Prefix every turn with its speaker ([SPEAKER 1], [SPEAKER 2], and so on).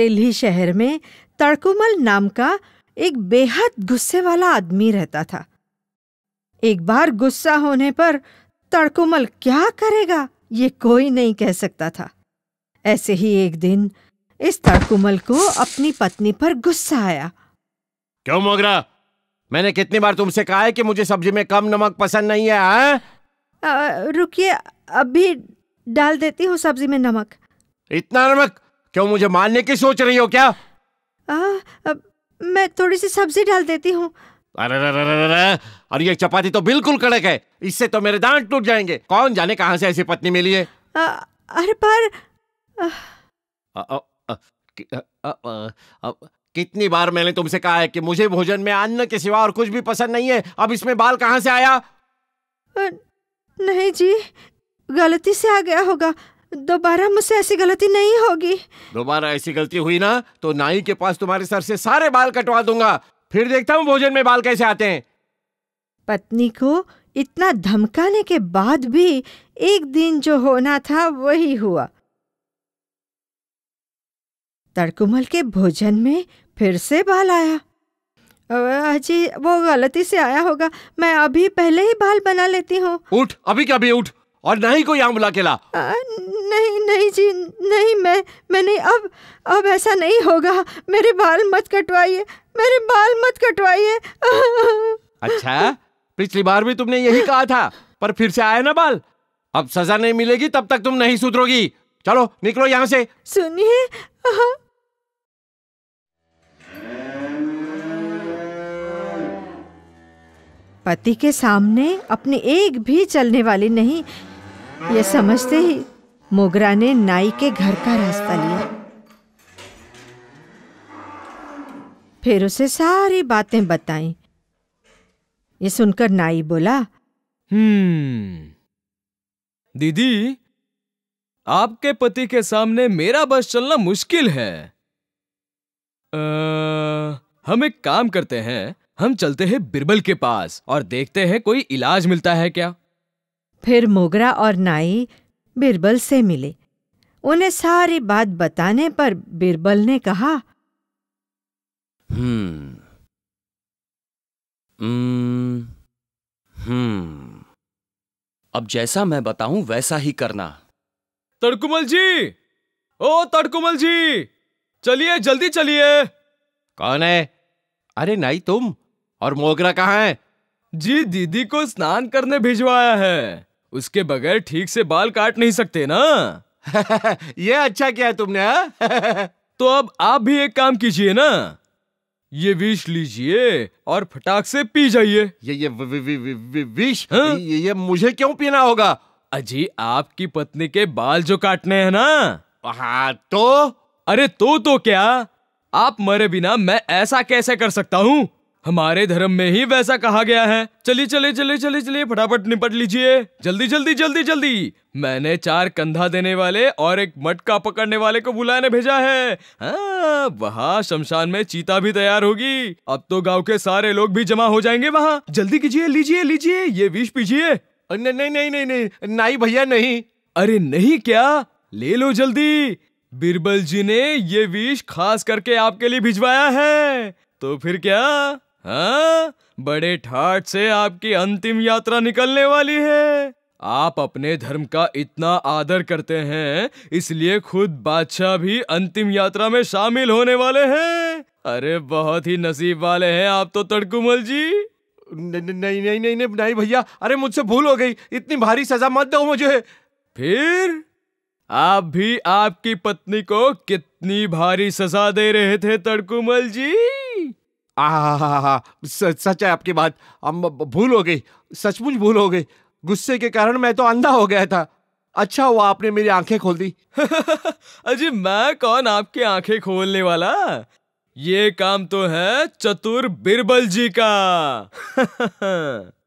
[SPEAKER 1] दिल्ली शहर में तड़कुमल नाम का एक बेहद गुस्से वाला आदमी रहता था एक बार गुस्सा होने पर तड़कुमल क्या करेगा ये कोई नहीं कह सकता था ऐसे ही एक दिन इस तड़कुमल को अपनी पत्नी पर गुस्सा आया
[SPEAKER 2] क्यों मोगरा मैंने कितनी बार तुमसे कहा है कि मुझे सब्जी में कम नमक पसंद नहीं है
[SPEAKER 1] हाँ? रुकिए अभी डाल देती हूँ सब्जी में नमक
[SPEAKER 2] इतना नमक क्यों मुझे मारने की सोच रही हो क्या
[SPEAKER 1] आ, आ, मैं थोड़ी सी सब्जी डाल देती हूँ
[SPEAKER 2] अरे अरे अरे और ये चपाती तो बिल्कुल कड़क है इससे तो मेरे दांत टूट जाएंगे कौन जाने कहाँ से ऐसी पत्नी मिली है अरे पर कितनी बार मैंने तुमसे कहा है कि मुझे भोजन में अन्न के सिवा और कुछ भी पसंद नहीं है अब इसमें बाल कहाँ से आया
[SPEAKER 1] नहीं जी गलती से आ गया होगा दोबारा मुझसे ऐसी गलती नहीं होगी
[SPEAKER 2] दोबारा ऐसी गलती हुई ना तो नाई के पास तुम्हारे सर से सारे बाल कटवा दूंगा फिर देखता हूँ भोजन में बाल कैसे आते हैं पत्नी को इतना
[SPEAKER 1] धमकाने के बाद भी एक दिन जो होना था वही हुआ तड़कुमल के भोजन में फिर से बाल आया अजी वो गलती से आया होगा मैं अभी पहले ही बाल बना लेती हूँ
[SPEAKER 2] उठ अभी क्या भी उठ और ना ही कोई आंवला केला आ,
[SPEAKER 1] नहीं नहीं जी नहीं मैं नहीं अब अब ऐसा नहीं होगा मेरे बाल मत कटवाइए मेरे बाल मत कटवाइए
[SPEAKER 2] अच्छा पिछली बार भी तुमने यही कहा था पर फिर से आया ना बाल अब सजा नहीं मिलेगी तब तक तुम नहीं सुधरोगी चलो निकलो यहाँ से सुनिए
[SPEAKER 1] पति के सामने अपने एक भी चलने वाली नहीं ये समझते ही मोगरा ने नाई के घर का रास्ता लिया फिर उसे सारी बातें बताई ये सुनकर नाई बोला
[SPEAKER 3] हम्म दीदी आपके पति के सामने मेरा बस चलना मुश्किल है आ, हम एक काम करते हैं हम चलते हैं बिरबल के पास और देखते हैं कोई इलाज मिलता है क्या
[SPEAKER 1] फिर मोगरा और नाई बिरबल से मिले उन्हें सारी बात बताने पर बिरबल ने कहा
[SPEAKER 3] हम्म, हम्म हम्म अब जैसा मैं बताऊं वैसा ही करना तड़कुमल जी ओ तड़कुमल जी चलिए जल्दी चलिए कौन है अरे नहीं तुम और मोगरा कहाँ है जी दीदी को स्नान करने भिजवाया है उसके बगैर ठीक से बाल काट नहीं सकते ना ये अच्छा
[SPEAKER 2] किया तुमने हाँ?
[SPEAKER 3] तो अब आप भी एक काम कीजिए ना ये विष लीजिए और फटाक से पी जाइए ये ये वि, वि, वि, वि, विष हाँ? ये, ये मुझे क्यों पीना होगा अजी आपकी पत्नी के बाल जो काटने हैं ना हाँ तो अरे तो तो क्या आप मरे बिना मैं ऐसा कैसे कर सकता हूँ हमारे धर्म में ही वैसा कहा गया है चलिए चले चले चले चलिए फटाफट निपट लीजिए जल्दी जल्दी जल्दी जल्दी मैंने चार कंधा देने वाले और एक मटका पकड़ने वाले को बुलाने भेजा है हाँ, वहाँ शमशान में चीता भी तैयार होगी अब तो गांव के सारे लोग भी जमा हो जाएंगे वहाँ जल्दी कीजिए लीजिए लीजिए ये विष पीजिए नहीं नहीं नहीं नहीं नहीं भैया नहीं अरे नहीं क्या ले लो जल्दी बीरबल जी ने ये विष खास करके आपके लिए भिजवाया है तो फिर क्या हाँ बड़े ठाट से आपकी अंतिम यात्रा निकलने वाली है आप अपने धर्म का इतना आदर करते हैं इसलिए खुद बादशाह भी अंतिम यात्रा में शामिल होने वाले हैं अरे बहुत ही नसीब वाले हैं आप तो तड़कुमल जी नहीं नहीं नहीं नहीं नहीं भैया अरे मुझसे भूल हो गई इतनी भारी सजा मत दो मुझे फिर आप भी आपकी पत्नी को कितनी भारी सजा दे रहे थे तड़कुमल जी
[SPEAKER 2] आ सच है आपकी बात हम भूल हो गई सचमुच भूल हो गई गुस्से के कारण मैं तो अंधा हो गया था अच्छा हुआ आपने मेरी आंखें खोल दी
[SPEAKER 3] अजी मैं कौन आपकी आंखें खोलने वाला ये काम तो है चतुर बिरबल जी का